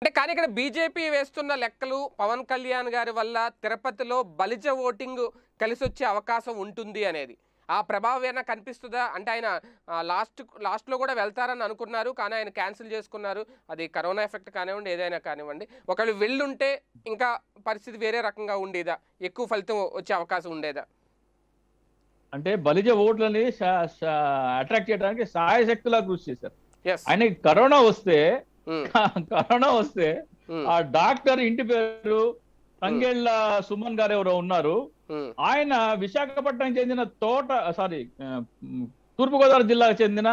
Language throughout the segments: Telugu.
అంటే కానీ ఇక్కడ బీజేపీ వేస్తున్న లెక్కలు పవన్ కళ్యాణ్ గారి వల్ల తిరుపతిలో బలిజ ఓటింగ్ కలిసి వచ్చే అవకాశం ఉంటుంది అనేది ఆ ప్రభావం ఏమైనా కనిపిస్తుందా అంటే ఆయన లాస్ట్ లాస్ట్లో కూడా వెళ్తారని అనుకున్నారు కానీ ఆయన క్యాన్సిల్ చేసుకున్నారు అది కరోనా ఎఫెక్ట్ కానివ్వండి ఏదైనా కానివ్వండి ఒకవేళ వెళ్ళుంటే ఇంకా పరిస్థితి వేరే రకంగా ఉండేదా ఎక్కువ ఫలితం వచ్చే అవకాశం ఉండేదా అంటే బలిజ ఓట్లని అట్రాక్ట్ చేయడానికి సహాయ శక్తులా కృషి చేశారు ఆయన కరోనా వస్తే కరోనా వస్తే ఆ డాక్టర్ ఇంటి పేరు సంగేళ్ళ సుమన్ గారు ఎవరో ఉన్నారు ఆయన విశాఖపట్నం చెందిన తోట సారీ తూర్పు గోదావరి జిల్లాకు చెందిన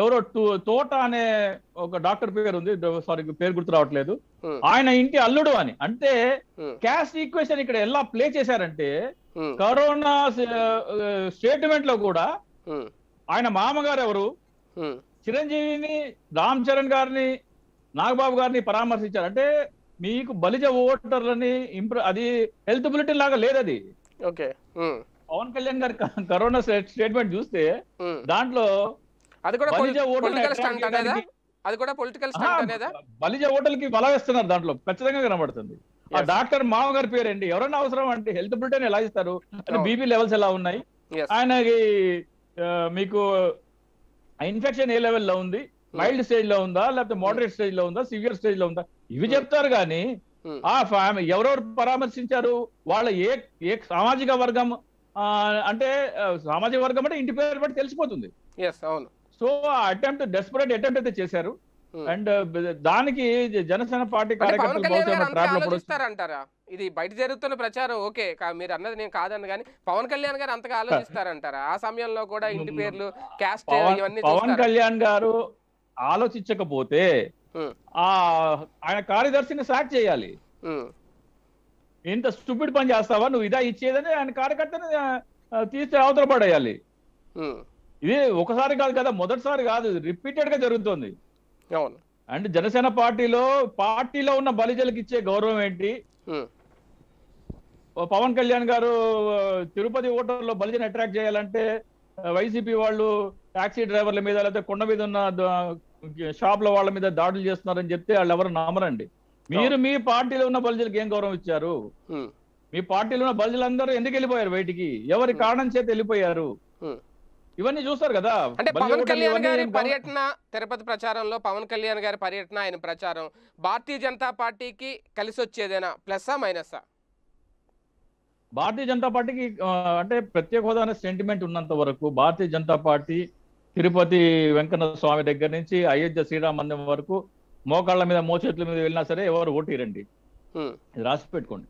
ఎవరో తోట అనే ఒక డాక్టర్ పేరు ఉంది సారీ పేరు గుర్తు రావట్లేదు ఆయన ఇంటి అల్లుడు అని అంటే క్యాస్ట్ ఈక్వేషన్ ఇక్కడ ఎలా ప్లే చేశారంటే కరోనా స్టేట్మెంట్ లో కూడా ఆయన మామగారు ఎవరు చిరంజీవిని రామ్ చరణ్ గారిని నాగబాబు గారిని పరామర్శించారు అంటే మీకు బలిజ ఓటర్లని ఇంప్రూవ్ అది హెల్త్ బులెటిన్ లాగా లేదు అది ఓకే పవన్ కళ్యాణ్ గారి కరోనా స్టేట్మెంట్ చూస్తే దాంట్లో అది కూడా బలిజ ఓటర్లు అది కూడా పొలిటికల్ బలిజ ఓటర్లకి దాంట్లో ఖచ్చితంగా కనబడుతుంది ఆ డాక్టర్ మామ గారి పేరు అండి ఎవరైనా అవసరం అంటే హెల్త్ బులెటిన్ ఎలా ఇస్తారు oh. బీపీ లెవెల్స్ ఎలా ఉన్నాయి ఆయనకి మీకు ఇన్ఫెక్షన్ ఏ లెవెల్లో ఉంది మైల్డ్ స్టేజ్ లో ఉందా లేకపోతే మోడరేట్ స్టేజ్ hmm. లో ఉందా సివియర్ స్టేజ్ లో ఉందా ఇవి hmm. చెప్తారు కానీ hmm. ఆ ఎవరెవరు పరామర్శించారు వాళ్ళ ఏ ఏ సామాజిక వర్గం అంటే సామాజిక వర్గం అంటే ఇంటి పేరు బట్టి తెలిసిపోతుంది అవును సో ఆ అటెంప్ట్ డెస్పరేట్ అటెంప్ట్ అయితే చేశారు అండ్ uh, దానికి జనసేన పార్టీ కార్యకర్తలు ఇది బయట జరుగుతున్న ప్రచారం ఓకే మీరు అన్నది నేను కాదని కానీ పవన్ కళ్యాణ్ గారు అంతగా ఆలోచిస్తారంటారా ఆ సమయంలో కూడా ఇంటి పేర్లు క్యాస్ట్ ఇవన్నీ పవన్ కళ్యాణ్ గారు ఆలోచించకపోతే ఆ ఆయన కార్యదర్శిని సాక్ చేయాలి ఇంత స్టూపిడ్ పని చేస్తావా నువ్వు ఇదా ఇచ్చేదని ఆయన కార్యకర్తని తీస్తే అవతల పడేయాలి ఇది ఒకసారి కాదు కదా మొదటిసారి కాదు రిపీటెడ్ గా జరుగుతుంది అండ్ జనసేన పార్టీలో పార్టీలో ఉన్న బలిజలకు ఇచ్చే గౌరవం ఏంటి పవన్ కళ్యాణ్ గారు తిరుపతి ఓటర్లో బలిజను అట్రాక్ట్ చేయాలంటే వైసీపీ వాళ్ళు టాక్సీ డ్రైవర్ల మీద లేకపోతే కొండ మీద ఉన్న షాప్ల వాళ్ళ మీద దాడులు చేస్తున్నారని చెప్తే వాళ్ళు ఎవరు నమ్మరండి మీరు మీ పార్టీలో ఉన్న బల్జీలకు ఏం గౌరవం ఇచ్చారు మీ పార్టీలో ఉన్న అందరూ ఎందుకు వెళ్ళిపోయారు బయటికి ఎవరి కారణం చేతి వెళ్ళిపోయారు ఇవన్నీ చూస్తారు కదా అంటే పవన్ కళ్యాణ్ గారి పర్యటన తిరుపతి ప్రచారంలో పవన్ కళ్యాణ్ గారి పర్యటన ఆయన ప్రచారం భారతీయ జనతా పార్టీకి కలిసి వచ్చేదేనా ప్లస్సా మైనస్ భారతీయ జనతా పార్టీకి అంటే ప్రత్యేక హోదా అనే సెంటిమెంట్ ఉన్నంత వరకు భారతీయ జనతా పార్టీ తిరుపతి వెంకన్న స్వామి దగ్గర నుంచి అయోధ్య శ్రీరామ మందిరం వరకు మోకాళ్ళ మీద మోచేతుల మీద వెళ్ళినా సరే ఎవరు ఓటీరండి ఇది రాసి పెట్టుకోండి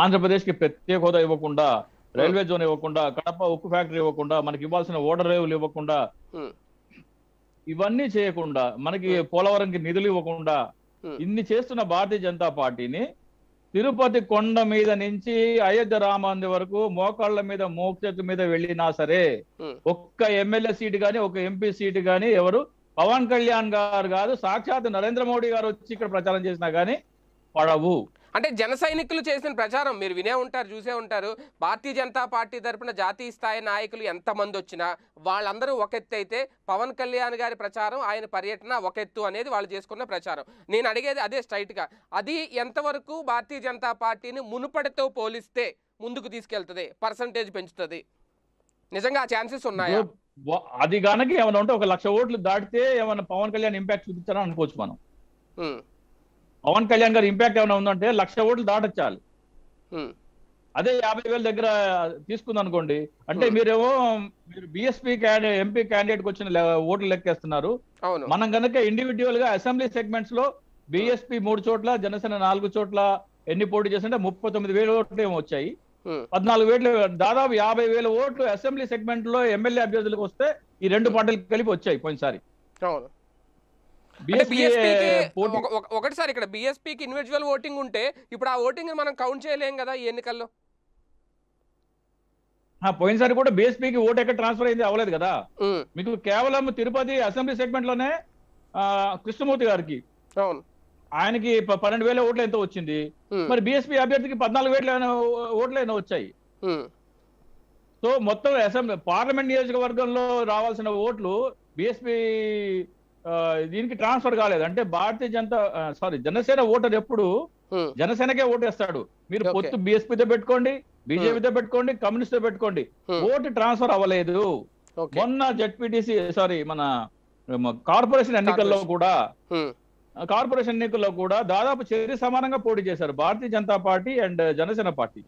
ఆంధ్రప్రదేశ్ కి ప్రత్యేక హోదా ఇవ్వకుండా రైల్వే జోన్ ఇవ్వకుండా కడప ఉక్కు ఫ్యాక్టరీ ఇవ్వకుండా మనకి ఇవ్వాల్సిన ఓడర్ రేవులు ఇవ్వకుండా ఇవన్నీ చేయకుండా మనకి పోలవరంకి నిధులు ఇవ్వకుండా ఇన్ని చేస్తున్న భారతీయ జనతా పార్టీని తిరుపతి కొండ మీద నుంచి అయోధ్య రామాంది వరకు మోకాళ్ళ మీద మోక్షకు మీద వెళ్ళినా సరే ఒక్క ఎమ్మెల్యే సీటు కానీ ఒక ఎంపీ సీటు కానీ ఎవరు పవన్ కళ్యాణ్ గారు కాదు సాక్షాత్ నరేంద్ర మోడీ గారు వచ్చి ఇక్కడ ప్రచారం చేసినా కానీ పడవు అంటే జన సైనికులు చేసిన ప్రచారం మీరు వినే ఉంటారు చూసే ఉంటారు భారతీయ జనతా పార్టీ తరఫున జాతీయ స్థాయి నాయకులు ఎంతమంది వచ్చినా వాళ్ళందరూ ఒక ఎత్తు అయితే పవన్ కళ్యాణ్ గారి ప్రచారం ఆయన పర్యటన ఒక ఎత్తు అనేది వాళ్ళు చేసుకున్న ప్రచారం నేను అడిగేది అదే స్ట్రైట్గా అది ఎంతవరకు భారతీయ జనతా పార్టీని మునుపటితో పోలిస్తే ముందుకు తీసుకెళ్తుంది పర్సంటేజ్ పెంచుతుంది నిజంగా ఛాన్సెస్ ఉన్నాయా అది కనుక ఏమైనా ఉంటే ఒక లక్ష ఓట్లు దాటితే ఏమైనా పవన్ కళ్యాణ్ ఇంపాక్ట్ చూపించాలని అనుకోవచ్చు మనం పవన్ కళ్యాణ్ గారి ఇంపాక్ట్ ఏమైనా ఉందంటే లక్ష ఓట్లు దాటచ్చాలి అదే యాభై వేల దగ్గర తీసుకుంది అనుకోండి అంటే మీరేమో మీరు బిఎస్పీ ఎంపీ క్యాండిడేట్ వచ్చిన ఓట్లు లెక్కేస్తున్నారు మనం కనుక ఇండివిజువల్ గా అసెంబ్లీ సెగ్మెంట్స్ లో బిఎస్పీ మూడు చోట్ల జనసేన నాలుగు చోట్ల ఎన్ని పోటీ చేస్తుంటే ముప్పై తొమ్మిది వేల ఓట్లు ఏమో వచ్చాయి పద్నాలుగు వేలు దాదాపు యాభై వేల ఓట్లు అసెంబ్లీ సెగ్మెంట్ లో ఎమ్మెల్యే అభ్యర్థులకు వస్తే ఈ రెండు పార్టీలకు కలిపి వచ్చాయి పోయినసారి ఒకటిసారి ఇక్కడ బిఎస్పీకి ఇండివిజువల్ ఓటింగ్ ఉంటే ఇప్పుడు ఆ ఓటింగ్ మనం కౌంట్ చేయలేం కదా ఈ ఎన్నికల్లో పోయినసారి కూడా బిఎస్పీకి ఓటు ఎక్కడ ట్రాన్స్ఫర్ అయింది అవ్వలేదు కదా మీకు కేవలం తిరుపతి అసెంబ్లీ సెగ్మెంట్ లోనే కృష్ణమూర్తి గారికి ఆయనకి పన్నెండు వేల ఓట్లు ఎంతో వచ్చింది మరి బిఎస్పీ అభ్యర్థికి పద్నాలుగు వేల ఓట్లు ఏమో వచ్చాయి సో మొత్తం అసెంబ్లీ పార్లమెంట్ నియోజకవర్గంలో రావాల్సిన ఓట్లు బిఎస్పీ దీనికి ట్రాన్స్ఫర్ కాలేదు అంటే భారతీయ జనతా సారీ జనసేన ఓటర్ ఎప్పుడు జనసేనకే ఓటేస్తాడు మీరు పొత్తు బిఎస్పీతో పెట్టుకోండి బీజేపీతో పెట్టుకోండి కమ్యూనిస్ట్ తో పెట్టుకోండి ఓటు ట్రాన్స్ఫర్ అవ్వలేదు మొన్న జెడ్పీటీసీ సారీ మన కార్పొరేషన్ ఎన్నికల్లో కూడా కార్పొరేషన్ ఎన్నికల్లో కూడా దాదాపు చర్య సమానంగా పోటీ చేశారు Bharatiya Janata party and Janasena party